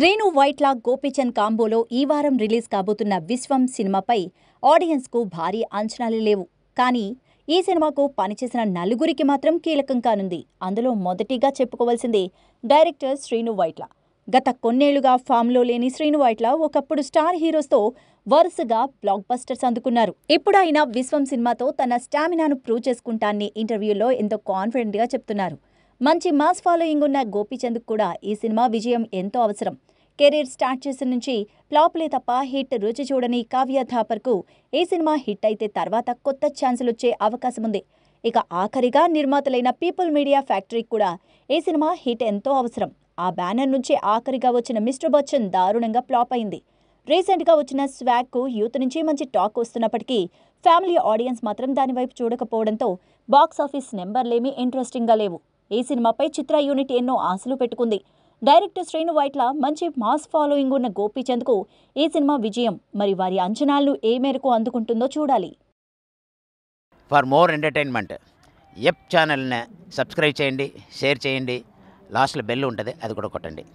శ్రీను వైట్ల గోపీచంద్ కాంబోలో ఈ వారం రిలీజ్ కాబోతున్న విశ్వం సినిమాపై ఆడియన్స్కు భారీ అంచనాలు లేవు కానీ ఈ సినిమాకు పనిచేసిన నలుగురికి మాత్రం కీలకం కానుంది అందులో మొదటిగా చెప్పుకోవాల్సింది డైరెక్టర్ శ్రీను వైట్ల గత కొన్నేళ్లుగా ఫామ్లో లేని శ్రీను వైట్ల ఒకప్పుడు స్టార్ హీరోస్తో వరుసగా బ్లాక్ బస్టర్స్ అందుకున్నారు ఇప్పుడైనా విశ్వం సినిమాతో తన స్టామినాను ప్రూవ్ చేసుకుంటాన్ని ఇంటర్వ్యూలో ఎంతో కాన్ఫిడెంట్గా చెప్తున్నారు మంచి మాస్ ఫాలోయింగ్ ఉన్న గోపీచంద్ కూడా ఈ సినిమా విజయం ఎంతో అవసరం కెరీర్ స్టార్ట్ చేసిన నుంచి ప్లాప్లే తప్ప హిట్ రుచి చూడని కావ్య థాపర్కు ఏ సినిమా హిట్ అయితే తర్వాత కొత్త ఛాన్సులు వచ్చే అవకాశం ఉంది ఇక ఆఖరిగా నిర్మాతలైన పీపుల్ మీడియా ఫ్యాక్టరీ కూడా ఏ సినిమా హిట్ ఎంతో అవసరం ఆ బ్యానర్ నుంచి ఆఖరిగా వచ్చిన మిస్టర్ బచ్చన్ దారుణంగా ఫ్లాప్ అయింది రీసెంట్గా వచ్చిన స్వాగ్కు యూత్ నుంచి మంచి టాక్ వస్తున్నప్పటికీ ఫ్యామిలీ ఆడియన్స్ మాత్రం దానివైపు చూడకపోవడంతో బాక్స్ ఆఫీస్ నెంబర్లేమీ ఇంట్రెస్టింగ్గా లేవు ఈ సినిమాపై చిత్ర యూనిట్ ఎన్నో ఆశలు పెట్టుకుంది డైరెక్టర్ శ్రీను వైట్ల మంచి మాస్ ఫాలోయింగ్ ఉన్న గోపీచంద్కు ఈ సినిమా విజయం మరి వారి అంచనాలను ఏ మేరకు అందుకుంటుందో చూడాలి ఫర్ మోర్ ఎంటర్టైన్మెంట్ ఎప్ ఛానల్ని సబ్స్క్రైబ్ చేయండి షేర్ చేయండి లాస్ట్లో బెల్ ఉంటుంది అది కూడా కొట్టండి